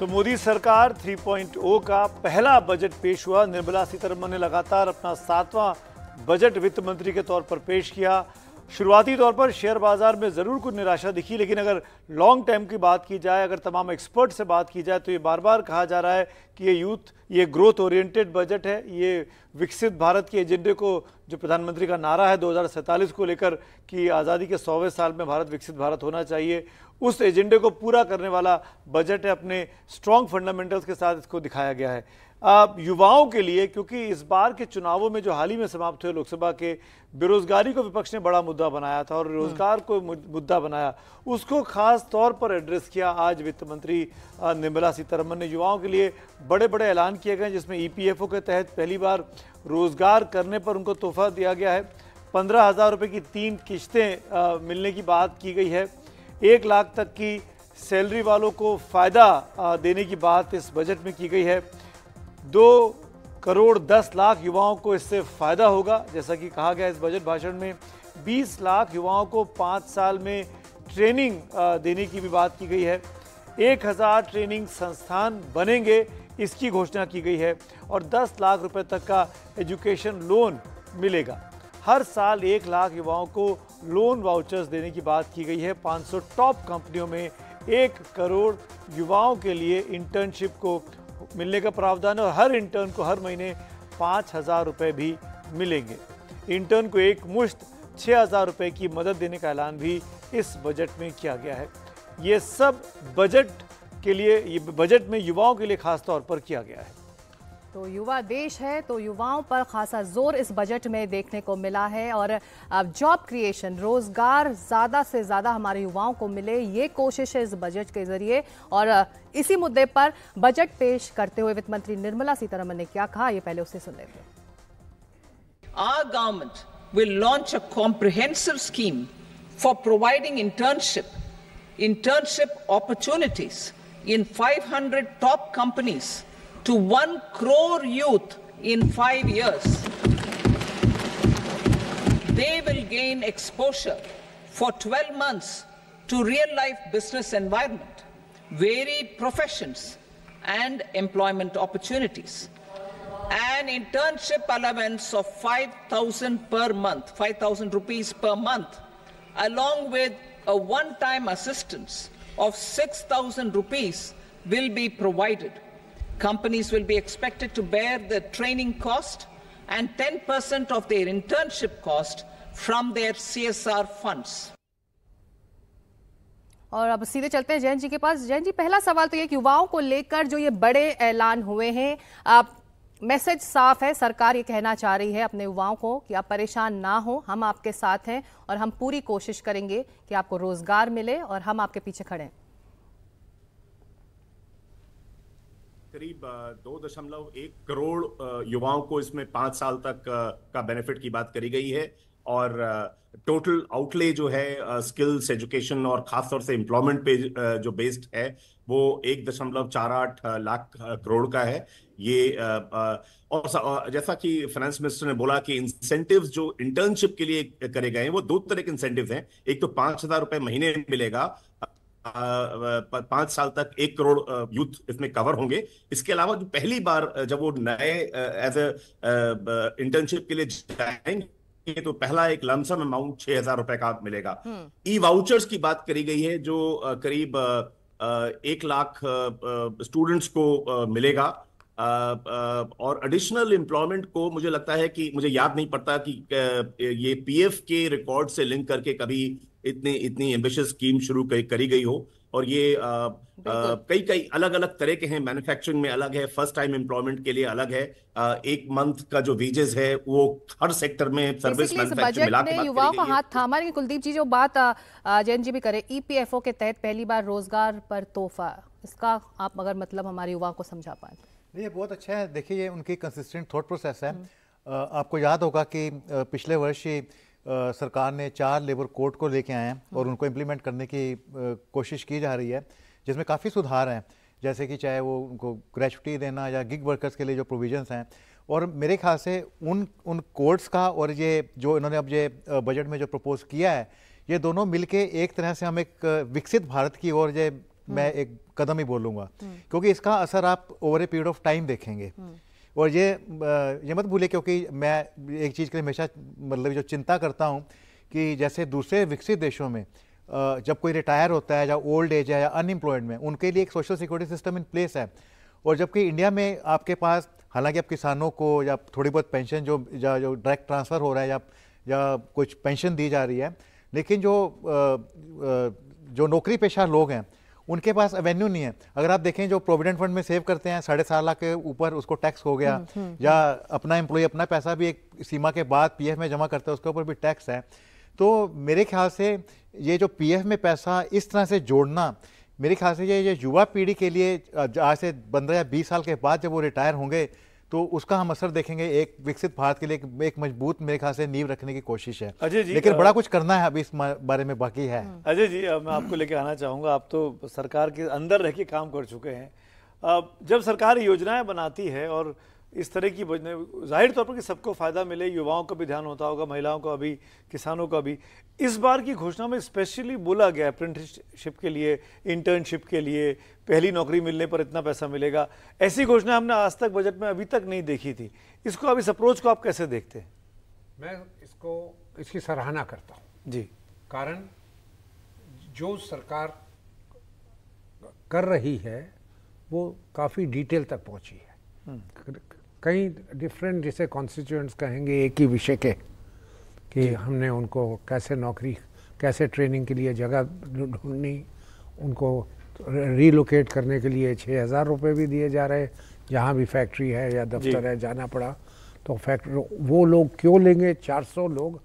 तो मोदी सरकार 3.0 का पहला बजट पेश हुआ निर्मला सीतारमन ने लगातार अपना सातवां बजट वित्त मंत्री के तौर पर पेश किया शुरुआती तौर पर शेयर बाजार में ज़रूर कुछ निराशा दिखी लेकिन अगर लॉन्ग टर्म की बात की जाए अगर तमाम एक्सपर्ट से बात की जाए तो ये बार बार कहा जा रहा है कि ये यूथ ये ग्रोथ ओरिएंटेड बजट है ये विकसित भारत के एजेंडे को जो प्रधानमंत्री का नारा है दो को लेकर कि आज़ादी के सौवें साल में भारत विकसित भारत होना चाहिए उस एजेंडे को पूरा करने वाला बजट है अपने स्ट्रॉन्ग फंडामेंटल्स के साथ इसको दिखाया गया है अब युवाओं के लिए क्योंकि इस बार के चुनावों में जो हाल ही में समाप्त हुए लोकसभा के बेरोजगारी को विपक्ष ने बड़ा मुद्दा बनाया था और हम्म। रोजगार को मुद्दा बनाया उसको खास तौर पर एड्रेस किया आज वित्त मंत्री निर्मला सीतारमन ने युवाओं के लिए बड़े बड़े ऐलान किए गए जिसमें ई e के तहत पहली बार रोजगार करने पर उनको तोहफा दिया गया है पंद्रह हज़ार रुपये की तीन किश्तें मिलने की बात की गई है एक लाख तक की सैलरी वालों को फ़ायदा देने की बात इस बजट में की गई है दो करोड़ दस लाख युवाओं को इससे फ़ायदा होगा जैसा कि कहा गया इस बजट भाषण में बीस लाख युवाओं को पाँच साल में ट्रेनिंग देने की भी बात की गई है एक हज़ार ट्रेनिंग संस्थान बनेंगे इसकी घोषणा की गई है और दस लाख रुपए तक का एजुकेशन लोन मिलेगा हर साल एक लाख युवाओं को लोन वाउचर्स देने की बात की गई है 500 टॉप कंपनियों में एक करोड़ युवाओं के लिए इंटर्नशिप को मिलने का प्रावधान है और हर इंटर्न को हर महीने पाँच हज़ार रुपये भी मिलेंगे इंटर्न को एक मुश्त छः हज़ार रुपये की मदद देने का ऐलान भी इस बजट में किया गया है ये सब बजट के लिए ये बजट में युवाओं के लिए ख़ासतौर पर किया गया है तो युवा देश है तो युवाओं पर खासा जोर इस बजट में देखने को मिला है और अब जॉब क्रिएशन रोजगार ज़्यादा से ज़्यादा हमारे युवाओं को मिले ये कोशिश है इस बजट के ज़रिए और इसी मुद्दे पर बजट पेश करते हुए वित्त मंत्री निर्मला सीतारमन ने क्या कहा ये पहले उससे सुन लेते हैं will launch will launch a comprehensive scheme internship internship internship, internship opportunities top 500 to 1 crore youth in five years. They will gain exposure for 12 months to real life business environment, varied professions, and employment opportunities. An internship allowance of 5,000 per month, 5,000 rupees per month, along with a one time assistance of 6,000 rupees will be provided Companies will be expected to bear the training cost and 10% of their internship cost from their CSR funds. और अब सीधे चलते हैं जैन जी के पास जैन जी पहला सवाल तो ये कि युवाओं को लेकर जो ये बड़े ऐलान हुए हैं आप मैसेज साफ है सरकार ये कहना चाह रही है अपने युवाओं को कि आप परेशान ना हो हम आपके साथ हैं और हम पूरी कोशिश करेंगे कि आपको रोजगार मिले और हम आपके पीछे खड़े हैं करीब दो दशमलव एक करोड़ युवाओं को इसमें पांच साल तक का बेनिफिट की बात करी गई है और टोटल आउटले जो है स्किल्स एजुकेशन और खासतौर से एम्प्लॉयमेंट पे जो बेस्ड है वो एक दशमलव चार आठ लाख करोड़ का है ये और जैसा कि फाइनेंस मिनिस्टर ने बोला कि इंसेंटिव जो इंटर्नशिप के लिए करे गए हैं वो दो तरह के इंसेंटिव हैं एक तो पांच हजार रुपए महीने मिलेगा पांच साल तक एक करोड़ यूथ इसमें कवर होंगे इसके अलावा जो पहली बार जब वो नए एज ए इंटर्नशिप के लिए जाएंगे तो पहला एक लमसम अमाउंट छह हजार रुपए का मिलेगा ई हम्म। वाउचर्स की बात करी गई है जो करीब एक लाख स्टूडेंट्स को मिलेगा और एडिशनल एम्प्लॉयमेंट को मुझे लगता है कि मुझे याद नहीं पड़ता कि ये पीएफ के रिकॉर्ड से लिंक करके कभी इतनी इतनी एम्बिशियस स्कीम शुरू करी गई हो और ये कई कई अलग अलग तरह के हैं मैन्युफैक्चरिंग में अलग है फर्स्ट टाइम एम्प्लॉयमेंट के लिए अलग है एक मंथ का जो वेजेस है वो हर सेक्टर में सर्विस मैन्युफैक्चरिंग युवाओं का हाथ थामा रही कुलदीप जी जो बात जयंत जी भी करे ईपीएफओ e के तहत पहली बार रोजगार पर तोहफा इसका आप अगर मतलब हमारे युवाओं को समझा पाए तो। ये बहुत अच्छा है देखिए ये उनकी कंसिस्टेंट थॉट प्रोसेस है आपको याद होगा कि पिछले वर्ष ही सरकार ने चार लेबर कोड को लेके आए हैं और उनको इम्प्लीमेंट करने की कोशिश की जा रही है जिसमें काफ़ी सुधार हैं जैसे कि चाहे वो उनको ग्रेचुटी देना या गिग वर्कर्स के लिए जो प्रोविजंस हैं और मेरे ख्याल से उन उन कोड्स का और ये जो इन्होंने अब ये बजट में जो प्रपोज किया है ये दोनों मिलके एक तरह से हम एक विकसित भारत की ओर ये मैं हम्म। एक कदम ही बोलूँगा हम्म। क्योंकि इसका असर आप over a period of time देखेंगे हम्म। और ये ये मत भूले क्योंकि मैं एक चीज़ के लिए हमेशा मतलब जो चिंता करता हूँ कि जैसे दूसरे विकसित देशों में जब कोई रिटायर होता है या ओल्ड एज है या अनएम्प्लॉयड में उनके लिए एक social security system in place है और जबकि इंडिया में आपके पास हालांकि आप किसानों को या थोड़ी बहुत पेंशन जो या जो डायरेक्ट ट्रांसफ़र हो रहा है या या कुछ पेंशन दी जा रही है लेकिन जो जो नौकरी पेशा लोग हैं उनके पास एवेन्यू नहीं है अगर आप देखें जो प्रोविडेंट फंड में सेव करते हैं साढ़े चार लाख के ऊपर उसको टैक्स हो गया हम्म, हम्म, या हम्म। अपना एम्प्लॉय अपना पैसा भी एक सीमा के बाद पीएफ में जमा करता है उसके ऊपर भी टैक्स है तो मेरे ख्याल से ये जो पीएफ में पैसा इस तरह से जोड़ना मेरे ख्याल से ये, ये युवा पीढ़ी के लिए आज से पंद्रह या बीस साल के बाद जब वो रिटायर होंगे तो उसका हम असर देखेंगे एक विकसित भारत के लिए एक, एक मजबूत मेरे ख्याल से नींव रखने की कोशिश है अजय जी लेकिन बड़ा कुछ करना है अभी इस बारे में बाकी है हम्म। अजय जी मैं आपको लेके आना चाहूँगा आप तो सरकार के अंदर रह के काम कर चुके हैं जब सरकार योजनाएं बनाती है और इस तरह की जाहिर तौर पर कि सबको फ़ायदा मिले युवाओं का भी ध्यान होता होगा महिलाओं का भी किसानों का भी इस बार की घोषणा में स्पेशली बोला गया अप्रेंटिसशिप के लिए इंटर्नशिप के लिए पहली नौकरी मिलने पर इतना पैसा मिलेगा ऐसी घोषणा हमने आज तक बजट में अभी तक नहीं देखी थी इसको अब इस अप्रोच को आप कैसे देखते हैं मैं इसको इसकी सराहना करता हूँ जी कारण जो सरकार कर रही है वो काफ़ी डिटेल तक पहुँची है हम्म। कई डिफरेंट जिसे कॉन्स्टिट्यूएंट्स कहेंगे एक ही विषय के कि हमने उनको कैसे नौकरी कैसे ट्रेनिंग के लिए जगह ढूंढनी उनको रीलोकेट करने के लिए छः हज़ार रुपये भी दिए जा रहे जहाँ भी फैक्ट्री है या दफ्तर है जाना पड़ा तो फैक्ट्री वो लोग क्यों लेंगे 400 लोग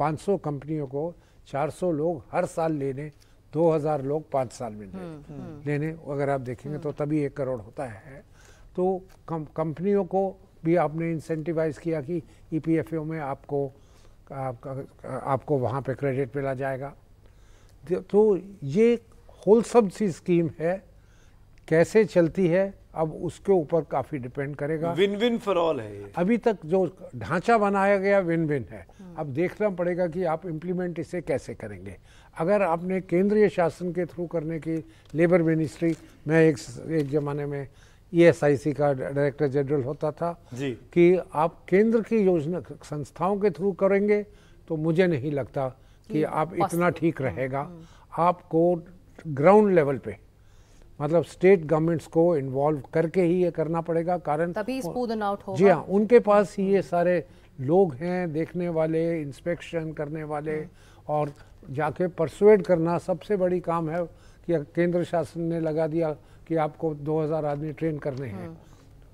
500 कंपनियों को 400 लोग हर साल लेने 2000 लोग पाँच साल में हम्म, लेने हम्म। लेने अगर आप देखेंगे तो हम्म। तभी एक करोड़ होता है तो कंपनियों को भी आपने इंसेंटिवाइज किया कि ई e में आपको आपको वहाँ पे क्रेडिट मिला जाएगा तो, तो ये होलसम सी स्कीम है कैसे चलती है अब उसके ऊपर काफी डिपेंड करेगा विन विन फॉर ऑल है ये। अभी तक जो ढांचा बनाया गया विन विन है अब देखना पड़ेगा कि आप इम्प्लीमेंट इसे कैसे करेंगे अगर आपने केंद्रीय शासन के थ्रू करने की लेबर मिनिस्ट्री मैं एक एक जमाने में ईएसआईसी का डायरेक्टर जनरल होता था जी कि आप केंद्र की योजना संस्थाओं के थ्रू करेंगे तो मुझे नहीं लगता कि आप इतना ठीक हम्म, रहेगा हम्म। आपको ग्राउंड लेवल पे मतलब स्टेट गवर्नमेंट्स को इन्वॉल्व करके ही ये करना पड़ेगा कारण तभी आउट होगा जी हाँ उनके पास ये हम्म। सारे लोग हैं देखने वाले इंस्पेक्शन करने वाले और जाके परसुएड करना सबसे बड़ी काम है कि केंद्र शासन ने लगा दिया कि आपको 2000 आदमी ट्रेन करने हैं हम्म।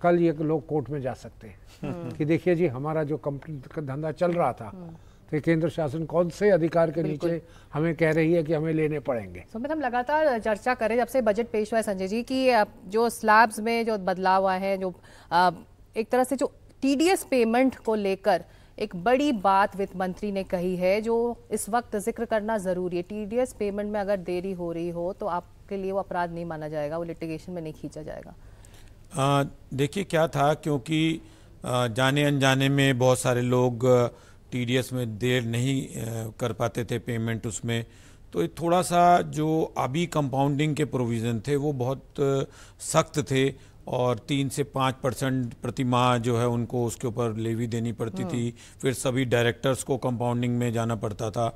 कल ये लोग कोर्ट में जा सकते हैं हम्म। कि देखिए जी हमारा जो कंपनी धंधा चल रहा था हम्म। तो केंद्र शासन कौन से अधिकार के नीचे हमें कह रही है कि हमें लेने पड़ेंगे तो हम लगातार चर्चा करें जब से बजट पेश हुआ है संजय जी की जो स्लैब्स में जो बदलाव हुआ है जो एक तरह से जो टीडीएस पेमेंट को लेकर एक बड़ी बात वित्त मंत्री ने कही है जो इस वक्त जिक्र करना ज़रूरी है टीडीएस पेमेंट में अगर देरी हो रही हो तो आपके लिए वो अपराध नहीं माना जाएगा वो लिटिगेशन में नहीं खींचा जाएगा देखिए क्या था क्योंकि जाने अनजाने में बहुत सारे लोग टीडीएस में देर नहीं कर पाते थे पेमेंट उसमें तो थोड़ा सा जो अभी कंपाउंडिंग के प्रोविज़न थे वो बहुत सख्त थे और तीन से पाँच परसेंट प्रति माह जो है उनको उसके ऊपर लेवी देनी पड़ती थी हाँ। फिर सभी डायरेक्टर्स को कंपाउंडिंग में जाना पड़ता था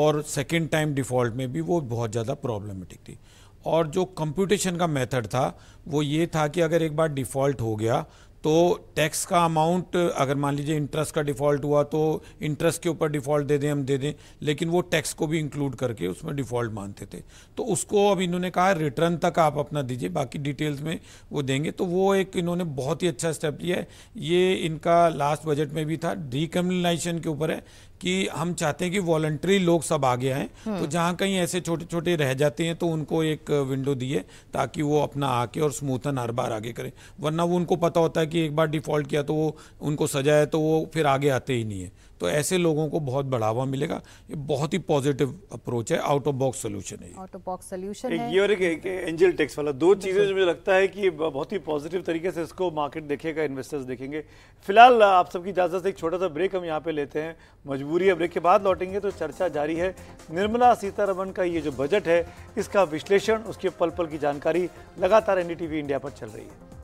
और सेकेंड टाइम डिफ़ॉल्ट में भी वो बहुत ज़्यादा प्रॉब्लमेटिक थी और जो कंप्यूटेशन का मेथड था वो ये था कि अगर एक बार डिफ़ॉल्ट हो गया तो टैक्स का अमाउंट अगर मान लीजिए इंटरेस्ट का डिफ़ॉल्ट हुआ तो इंटरेस्ट के ऊपर डिफ़ॉल्ट दे दें हम दे दें लेकिन वो टैक्स को भी इंक्लूड करके उसमें डिफ़ॉल्ट मानते थे तो उसको अब इन्होंने कहा रिटर्न तक आप अपना दीजिए बाकी डिटेल्स में वो देंगे तो वो एक इन्होंने बहुत ही अच्छा स्टेप लिया है ये इनका लास्ट बजट में भी था डीकम्युनलाइजेशन के ऊपर है कि हम चाहते हैं कि वॉलंटरी लोग सब आगे आए हम्म। तो जहाँ कहीं ऐसे छोटे छोटे रह जाते हैं तो उनको एक विंडो दिए ताकि वो अपना आके और स्मूथन हर बार आगे करें वरना वो उनको पता होता है कि एक बार डिफॉल्ट किया तो वो उनको सजा है तो वो फिर आगे आते ही नहीं है तो ऐसे लोगों को बहुत बढ़ावा मिलेगा ये बहुत ही पॉजिटिव अप्रोच है आउट ऑफ बॉक्स सोल्यूशन है आउट ऑफ बॉक्स सोल्यूशन एक ये और एक, एक एंजल टैक्स वाला दो चीज़ें जो मुझे लगता है कि बहुत ही पॉजिटिव तरीके से इसको मार्केट देखेगा इन्वेस्टर्स देखेंगे फिलहाल आप सबकी इजाज़त से एक छोटा सा ब्रेक हम यहाँ पे लेते हैं मजबूरी है ब्रेक के बाद लौटेंगे तो चर्चा जारी है निर्मला सीतारमन का ये जो बजट है इसका विश्लेषण उसके पल पल की जानकारी लगातार एन इंडिया पर चल रही है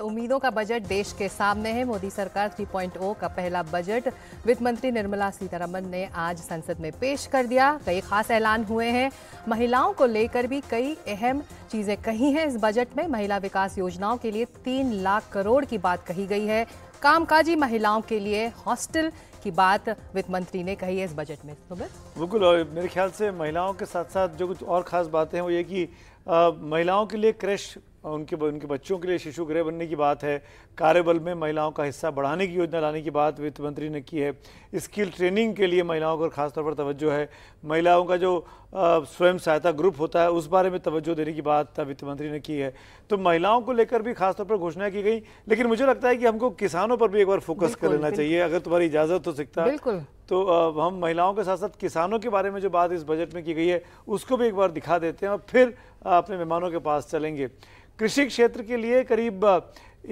तो उम्मीदों का बजट देश के सामने है मोदी सरकार 3.0 का पहला बजट वित्त मंत्री निर्मला सीतारमन ने आज संसद में पेश कर दिया कई खास ऐलान हुए हैं महिलाओं को लेकर भी कई अहम चीजें कही हैं इस बजट में महिला विकास योजनाओं के लिए तीन लाख करोड़ की बात कही गई है कामकाजी महिलाओं के लिए हॉस्टल की बात वित्त मंत्री ने कही है इस बजट में बिल्कुल और मेरे ख्याल से महिलाओं के साथ साथ जो कुछ और ख़ास बातें हैं वो ये कि महिलाओं के लिए क्रेश उनके उनके बच्चों के लिए शिशु गृह बनने की बात है कार्यबल में महिलाओं का हिस्सा बढ़ाने की योजना लाने की बात वित्त मंत्री ने की है स्किल ट्रेनिंग के लिए महिलाओं पर खासतौर पर तवज्जो है महिलाओं का जो स्वयं सहायता ग्रुप होता है उस बारे में तवज्जो देने की बात वित्त मंत्री ने की है तो महिलाओं को लेकर भी खासतौर पर घोषणा की गई लेकिन मुझे लगता है कि हमको किसानों पर भी एक बार फोकस कर लेना चाहिए अगर तुम्हारी इजाज़त हो सकता है तो हम महिलाओं के साथ साथ किसानों के बारे में जो बात इस बजट में की गई है उसको भी एक बार दिखा देते हैं और फिर अपने मेहमानों के पास चलेंगे कृषि क्षेत्र के लिए करीब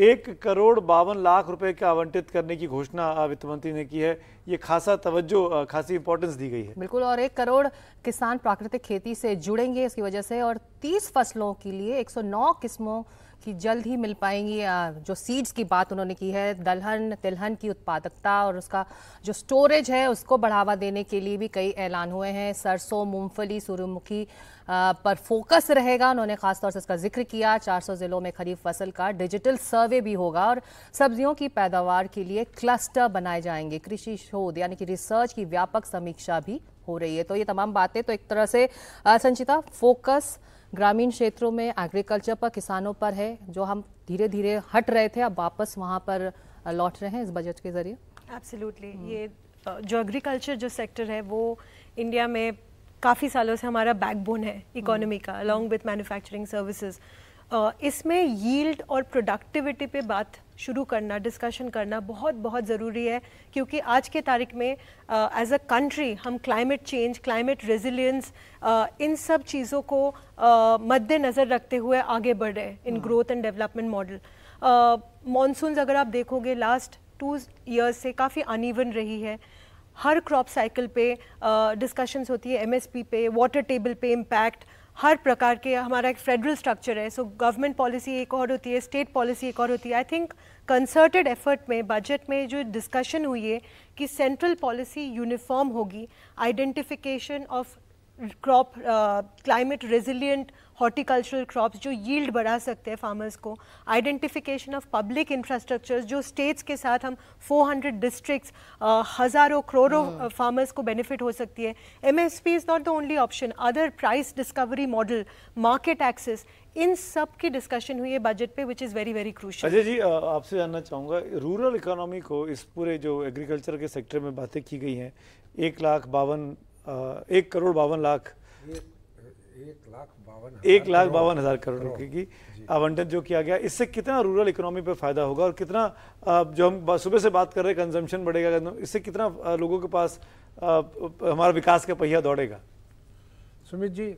एक करोड़ बावन लाख रुपए का आवंटित करने की घोषणा वित्त मंत्री ने की है ये खासा तवज्जो खासी इंपॉर्टेंस दी गई है बिल्कुल और एक करोड़ किसान प्राकृतिक खेती से जुड़ेंगे इसकी वजह से और 30 फसलों के लिए 109 किस्मों कि जल्द ही मिल पाएंगी जो सीड्स की बात उन्होंने की है दलहन तिलहन की उत्पादकता और उसका जो स्टोरेज है उसको बढ़ावा देने के लिए भी कई ऐलान हुए हैं सरसों मूंगफली सूर्यमुखी पर फोकस रहेगा उन्होंने खासतौर से इसका जिक्र किया 400 जिलों में खरीफ फसल का डिजिटल सर्वे भी होगा और सब्जियों की पैदावार के लिए क्लस्टर बनाए जाएंगे कृषि शोध यानी कि रिसर्च की व्यापक समीक्षा भी हो रही है तो ये तमाम बातें तो एक तरह से संचिता फोकस ग्रामीण क्षेत्रों में एग्रीकल्चर पर किसानों पर है जो हम धीरे धीरे हट रहे थे अब वापस वहाँ पर लौट रहे हैं इस बजट के जरिए एब्सोल्युटली ये जो एग्रीकल्चर जो सेक्टर है वो इंडिया में काफ़ी सालों से हमारा बैकबोन है इकोनॉमी हम्म। का अलॉन्ग विथ मैन्युफैक्चरिंग सर्विसेज इसमें यील्ड और प्रोडक्टिविटी पे बात शुरू करना डिस्कशन करना बहुत बहुत ज़रूरी है क्योंकि आज के तारीख में एज अ कंट्री हम क्लाइमेट चेंज क्लाइमेट रेजिलियंस इन सब चीज़ों को uh, मद्देनज़र रखते हुए आगे बढ़ रहे हैं in growth and development model monsoon अगर आप देखोगे लास्ट टू ईयर्स से काफ़ी अनइवन रही है हर क्रॉप साइकिल पे डिस्कशंस uh, होती है एमएसपी पे वाटर टेबल पे इम्पैक्ट हर प्रकार के हमारा एक फेडरल स्ट्रक्चर है सो गवर्नमेंट पॉलिसी एक और होती है स्टेट पॉलिसी एक और होती है आई थिंक कंसर्टेड एफर्ट में बजट में जो डिस्कशन हुई है कि सेंट्रल पॉलिसी यूनिफॉर्म होगी identification of crop climate resilient horticultural crops जो यील्ड बढ़ा सकते हैं फार्मर्स को आइडेंटिफिकेशन ऑफ पब्लिक इंफ्रास्ट्रक्चर्स जो स्टेट्स के साथ हम 400 डिस्ट्रिक्ट्स हज़ारों करोड़ों फार्मर्स hmm. uh, को बेनिफिट हो सकती है M S P is not the only option other price discovery model market access इन सब की डिस्कशन हुई है बजट पे which is very very crucial Ajay ji आपसे जानना चाहूँगा रूरल इकोनॉमी को इस पूरे जो एग्रीकल्चर के सेक्टर में बातें की गई हैं एक लाख बावन एक करोड़ बावन लाख एक लाख बावन एक लाख बावन हज़ार करोड़ रुपए की आवंटन जो किया गया इससे कितना रूरल इकोनॉमी पर फ़ायदा होगा और कितना जो हम सुबह से बात कर रहे हैं कंजम्पशन बढ़ेगा इससे कितना लोगों के पास हमारा विकास का पहिया दौड़ेगा सुमित जी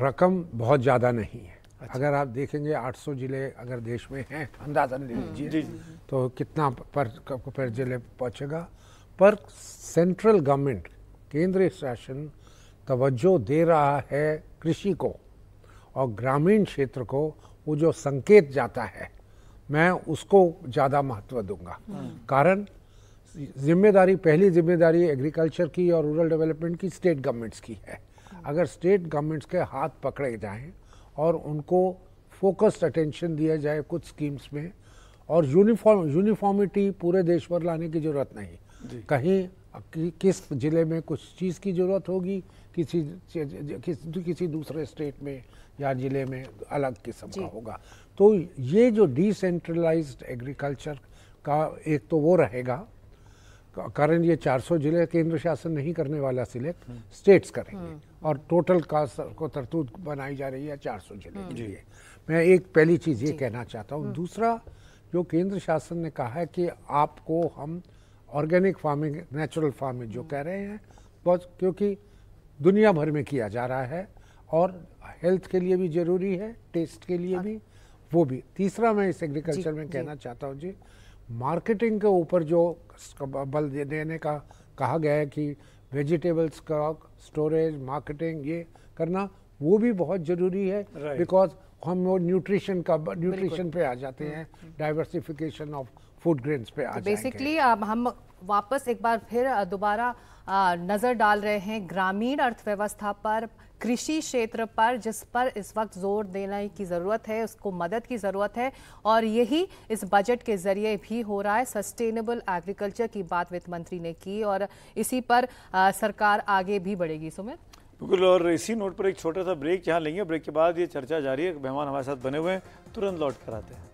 रकम बहुत ज़्यादा नहीं है अच्छा। अगर आप देखेंगे 800 जिले अगर देश में हैं अंदाजन ले हम्म, लीजिए तो कितना पर पर जिले पहुंचेगा पर सेंट्रल गवर्नमेंट केंद्रीय शासन तवज्जो दे रहा है कृषि को और ग्रामीण क्षेत्र को वो जो संकेत जाता है मैं उसको ज़्यादा महत्व दूंगा हाँ। कारण जिम्मेदारी पहली जिम्मेदारी एग्रीकल्चर की और रूरल डेवलपमेंट की स्टेट गवर्नमेंट्स की है अगर स्टेट गवर्नमेंट्स के हाथ पकड़े जाएं और उनको फोकस्ड अटेंशन दिया जाए कुछ स्कीम्स में और यूनिफॉर्म यूनिफॉर्मिटी पूरे देश पर लाने की ज़रूरत नहीं कहीं कि, किस ज़िले में कुछ चीज़ की ज़रूरत होगी किसी किस, किसी दूसरे स्टेट में या ज़िले में अलग किस्म का होगा तो ये जो डिसेंट्रलाइज्ड एग्रीकल्चर का एक तो वो रहेगा कारण ये 400 जिले केंद्र शासन नहीं करने वाला सिलेक्ट हम्म। स्टेट्स करेंगे हम्म। और टोटल का को तरतूद बनाई जा रही है 400 जिले के लिए मैं एक पहली चीज़ ये कहना चाहता हूँ हम्म। दूसरा जो केंद्र शासन ने कहा है कि आपको हम ऑर्गेनिक फार्मिंग नेचुरल फार्मिंग जो कह रहे हैं बहुत क्योंकि दुनिया भर में किया जा रहा है और हेल्थ के लिए भी ज़रूरी है टेस्ट के लिए भी वो भी तीसरा मैं इस एग्रीकल्चर में कहना चाहता हूँ जी मार्केटिंग के ऊपर जो बल देने का कहा गया है कि वेजिटेबल्स का स्टोरेज मार्केटिंग ये करना वो भी बहुत ज़रूरी है बिकॉज right. हम वो न्यूट्रिशन का न्यूट्रिशन पे आ जाते हैं डाइवर्सिफिकेशन ऑफ फूड ग्रेन्स पे आ तो बेसिकली हम वापस एक बार फिर दोबारा नज़र डाल रहे हैं ग्रामीण अर्थव्यवस्था पर कृषि क्षेत्र पर जिस पर इस वक्त जोर देने की ज़रूरत है उसको मदद की ज़रूरत है और यही इस बजट के ज़रिए भी हो रहा है सस्टेनेबल एग्रीकल्चर की बात वित्त मंत्री ने की और इसी पर सरकार आगे भी बढ़ेगी सुमित बिल्कुल और इसी नोट पर एक छोटा सा ब्रेक यहाँ लेंगे ब्रेक के बाद ये चर्चा जारी है मेहमान हमारे साथ बने हुए हैं तुरंत लौट कर आते हैं